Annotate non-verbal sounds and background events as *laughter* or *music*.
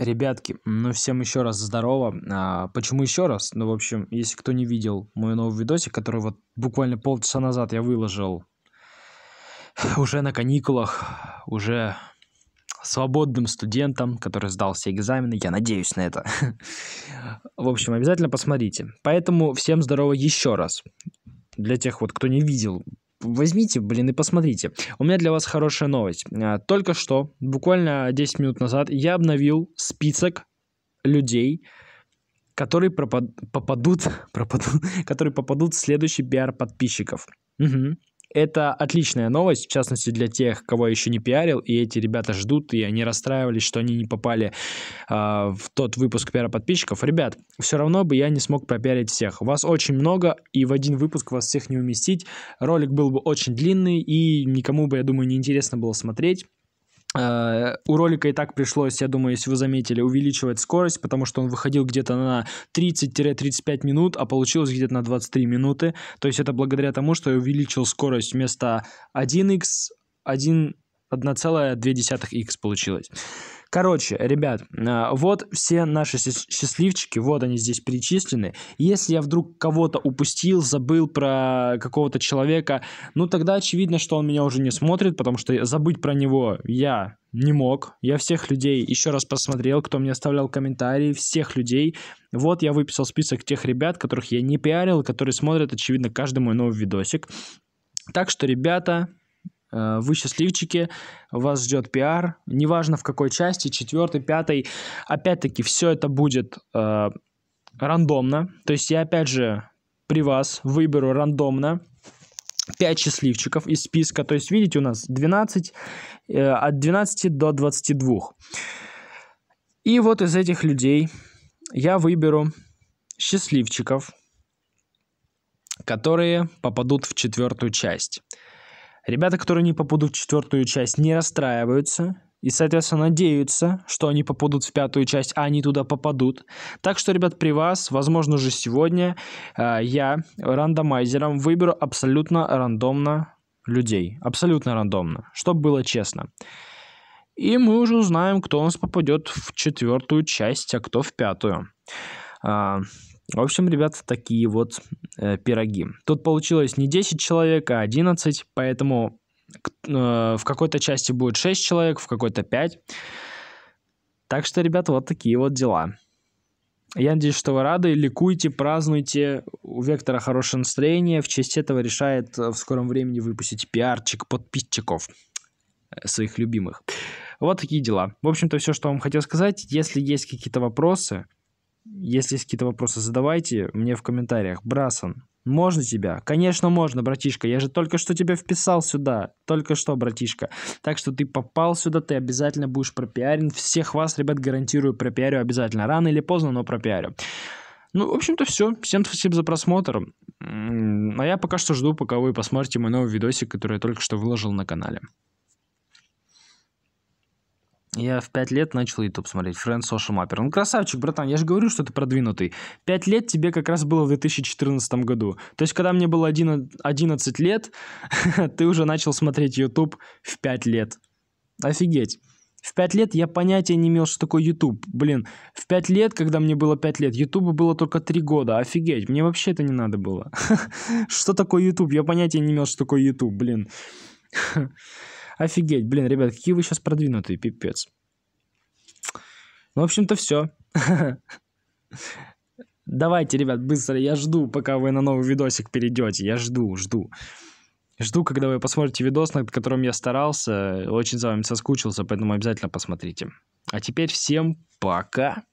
Ребятки, ну всем еще раз здорово. А, почему еще раз? Ну, в общем, если кто не видел мой новый видосик, который вот буквально полчаса назад я выложил, уже на каникулах, уже свободным студентом, который сдал все экзамены, я надеюсь на это. *laughs* В общем, обязательно посмотрите. Поэтому всем здорово еще раз. Для тех вот, кто не видел возьмите, блин, и посмотрите. У меня для вас хорошая новость. А, только что, буквально 10 минут назад, я обновил список людей, которые пропад... попадут, *laughs* пропадут, которые попадут в следующий пиар подписчиков. Угу. Это отличная новость, в частности для тех, кого я еще не пиарил, и эти ребята ждут, и они расстраивались, что они не попали э, в тот выпуск пиара подписчиков. Ребят, все равно бы я не смог пропиарить всех. Вас очень много, и в один выпуск вас всех не уместить. Ролик был бы очень длинный, и никому бы, я думаю, не интересно было смотреть. Э, у ролика и так пришлось, я думаю, если вы заметили, увеличивать скорость, потому что он выходил где-то на 30-35 минут, а получилось где-то на 23 минуты. То есть это благодаря тому, что я увеличил скорость вместо 1x, 1, 1,2x получилось. Короче, ребят, а, вот все наши счастливчики, вот они здесь перечислены. Если я вдруг кого-то упустил, забыл про какого-то человека, ну тогда очевидно, что он меня уже не смотрит, потому что забыть про него я не мог. Я всех людей еще раз посмотрел, кто мне оставлял комментарии, всех людей. Вот я выписал список тех ребят, которых я не пиарил, которые смотрят, очевидно, каждый мой новый видосик. Так что, ребята, Э, вы счастливчики, вас ждет пиар, неважно в какой части, четвертой, пятой. Опять-таки, все это будет э, рандомно. То есть я, опять же, при вас выберу рандомно 5 счастливчиков из списка. То есть, видите, у нас 12, э, от 12 до 22. И вот из этих людей я выберу счастливчиков, которые попадут в четвертую часть. Ребята, которые не попадут в четвертую часть, не расстраиваются и, соответственно, надеются, что они попадут в пятую часть, а они туда попадут. Так что, ребят, при вас, возможно, уже сегодня э, я рандомайзером выберу абсолютно рандомно людей. Абсолютно рандомно, чтобы было честно. И мы уже узнаем, кто у нас попадет в четвертую часть, а кто в пятую. А, в общем, ребята, такие вот э, пироги. Тут получилось не 10 человек, а 11, поэтому э, в какой-то части будет 6 человек, в какой-то 5. Так что, ребята, вот такие вот дела. Я надеюсь, что вы рады. Ликуйте, празднуйте. У Вектора хорошее настроение. В честь этого решает э, в скором времени выпустить пиарчик подписчиков своих любимых. Вот такие дела. В общем-то, все, что вам хотел сказать. Если есть какие-то вопросы, если есть какие-то вопросы, задавайте мне в комментариях. Брасон, можно тебя? Конечно, можно, братишка. Я же только что тебя вписал сюда. Только что, братишка. Так что ты попал сюда, ты обязательно будешь пропиарен. Всех вас, ребят, гарантирую, пропиарю обязательно. Рано или поздно, но пропиарю. Ну, в общем-то, все. Всем спасибо за просмотр. А я пока что жду, пока вы посмотрите мой новый видосик, который я только что выложил на канале. Я в пять лет начал YouTube смотреть, Friends Social Mapper. Ну, красавчик, братан, я же говорю, что ты продвинутый. Пять лет тебе как раз было в 2014 году. То есть, когда мне было 11 лет, *laughs* ты уже начал смотреть YouTube в пять лет. Офигеть. В пять лет я понятия не имел, что такое YouTube. Блин, в пять лет, когда мне было пять лет, YouTube было только три года. Офигеть, мне вообще это не надо было. *laughs* Что такое YouTube? Я понятия не имел, что такое YouTube, блин. *laughs* Офигеть, блин, ребят, какие вы сейчас продвинутые, пипец. Ну, в общем-то, все. *laughs* Давайте, ребят, быстро, я жду, пока вы на новый видосик перейдете. Я жду, жду. Жду, когда вы посмотрите видос, над которым я старался. Очень за вами соскучился, поэтому обязательно посмотрите. А теперь всем пока!